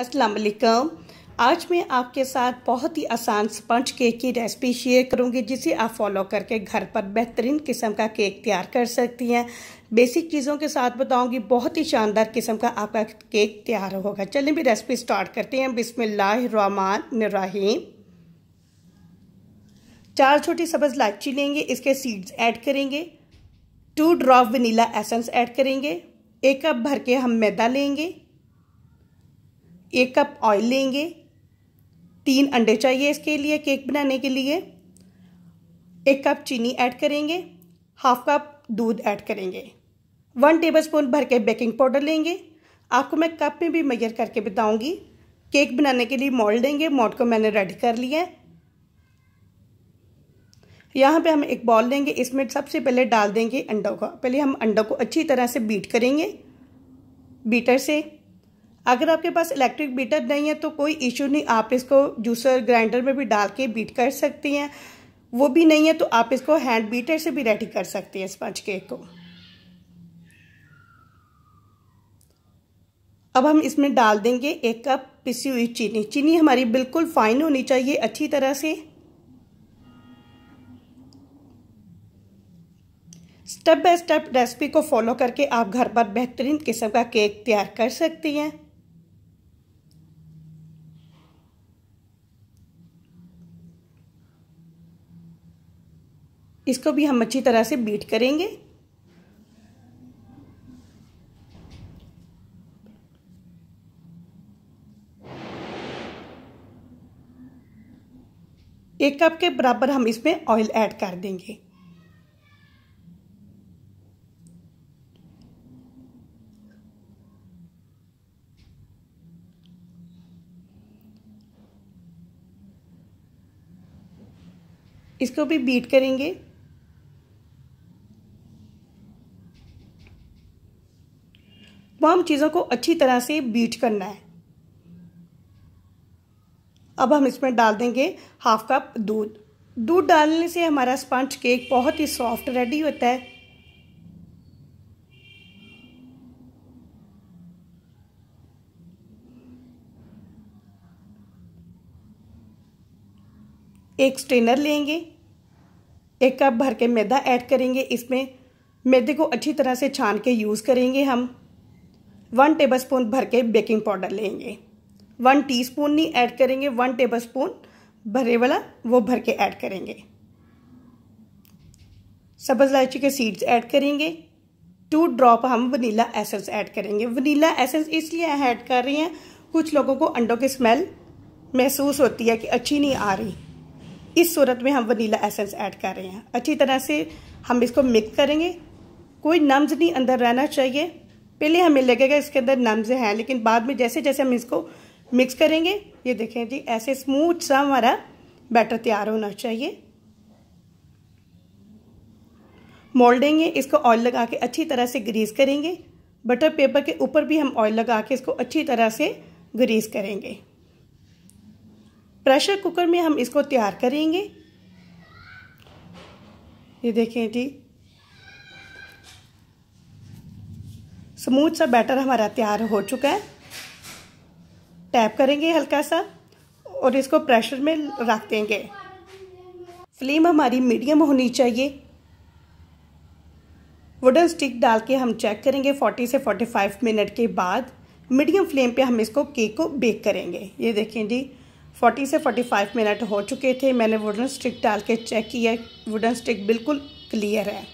अस्सलाम वालेकुम आज मैं आपके साथ बहुत ही आसान स्पंज केक की रेसिपी शेयर करूंगी जिसे आप फॉलो करके घर पर बेहतरीन किस्म का केक तैयार कर सकती हैं बेसिक चीज़ों के साथ बताऊंगी बहुत ही शानदार किस्म का आपका केक तैयार होगा चलिए भी रेसिपी स्टार्ट करते हैं बिसमीम चार छोटी सब्ज़ इलायची लेंगे इसके सीड्स ऐड करेंगे two drop vanilla essence add करेंगे एक कप भर के हम मैदा लेंगे एक कप ऑयल लेंगे तीन अंडे चाहिए इसके लिए केक बनाने के लिए एक कप चीनी ऐड करेंगे हाफ कप दूध ऐड करेंगे वन टेबलस्पून भर के बेकिंग पाउडर लेंगे आपको मैं कप में भी मैयर करके बताऊंगी केक बनाने के लिए मॉल देंगे मॉल को मैंने रेडी कर लिया है यहाँ पे हम एक बॉल लेंगे इसमें सबसे पहले डाल देंगे अंडों का पहले हम अंडों को अच्छी तरह से बीट करेंगे बीटर से अगर आपके पास इलेक्ट्रिक बीटर नहीं है तो कोई इशू नहीं आप इसको जूसर ग्राइंडर में भी डाल के बीट कर सकती हैं वो भी नहीं है तो आप इसको हैंड बीटर से भी रेडी कर सकती हैं स्पंज केक को अब हम इसमें डाल देंगे एक कप पिसी हुई चीनी चीनी हमारी बिल्कुल फाइन होनी चाहिए अच्छी तरह से स्टेप बाय स्टेप रेसिपी को फॉलो करके आप घर पर बेहतरीन किस्म का केक तैयार कर सकती हैं इसको भी हम अच्छी तरह से बीट करेंगे एक कप के बराबर हम इसमें ऑयल ऐड कर देंगे इसको भी बीट करेंगे तमाम चीज़ों को अच्छी तरह से बीट करना है अब हम इसमें डाल देंगे हाफ कप दूध दूध डालने से हमारा स्पंज केक बहुत ही सॉफ्ट रेडी होता है एक स्ट्रेनर लेंगे एक कप भर के मैदा ऐड करेंगे इसमें मैदे को अच्छी तरह से छान के यूज़ करेंगे हम वन टेबल स्पून भर के बेकिंग पाउडर लेंगे वन टीस्पून नहीं ऐड करेंगे वन टेबल स्पून भरे वाला वो भर के ऐड करेंगे सब्ज़ इलायची के सीड्स ऐड करेंगे टू ड्रॉप हम वनीला एसेंस ऐड करेंगे वनीला एसेंस इसलिए ऐड कर रही हैं कुछ लोगों को अंडों की स्मेल महसूस होती है कि अच्छी नहीं आ रही इस सूरत में हम वनीला एसेंस ऐड कर रहे हैं अच्छी तरह से हम इसको मिक्स करेंगे कोई नम्स नहीं अंदर रहना चाहिए पहले हमें लगेगा इसके अंदर नम्स हैं लेकिन बाद में जैसे जैसे हम इसको मिक्स करेंगे ये देखें जी ऐसे स्मूथ सा हमारा बैटर तैयार होना चाहिए मोल्डेंगे इसको ऑयल लगा के अच्छी तरह से ग्रीस करेंगे बटर पेपर के ऊपर भी हम ऑयल लगा के इसको अच्छी तरह से ग्रीस करेंगे प्रेशर कुकर में हम इसको तैयार करेंगे ये देखें जी स्मूथ सा बैटर हमारा तैयार हो चुका है टैप करेंगे हल्का सा और इसको प्रेशर में रख देंगे फ्लेम हमारी मीडियम होनी चाहिए वुडन स्टिक डाल के हम चेक करेंगे 40 से 45 मिनट के बाद मीडियम फ्लेम पे हम इसको केक को बेक करेंगे ये देखें जी 40 से 45 मिनट हो चुके थे मैंने वुडन स्टिक डाल के चेक किया वुडन स्टिक बिल्कुल क्लियर है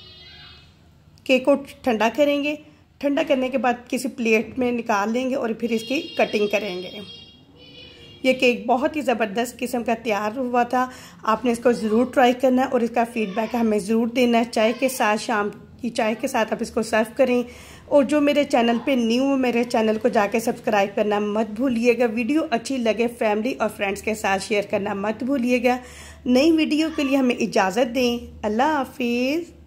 केक को ठंडा करेंगे ठंडा करने के बाद किसी प्लेट में निकाल लेंगे और फिर इसकी कटिंग करेंगे ये केक बहुत ही ज़बरदस्त किस्म का तैयार हुआ था आपने इसको ज़रूर ट्राई करना है और इसका फीडबैक हमें ज़रूर देना है चाय के साथ शाम की चाय के साथ आप इसको सर्व करें और जो मेरे चैनल पे न्यू मेरे चैनल को जाके सब्सक्राइब करना मत भूलिएगा वीडियो अच्छी लगे फैमिली और फ्रेंड्स के साथ शेयर करना मत भूलिएगा नई वीडियो के लिए हमें इजाज़त दें अल्लाह हाफिज़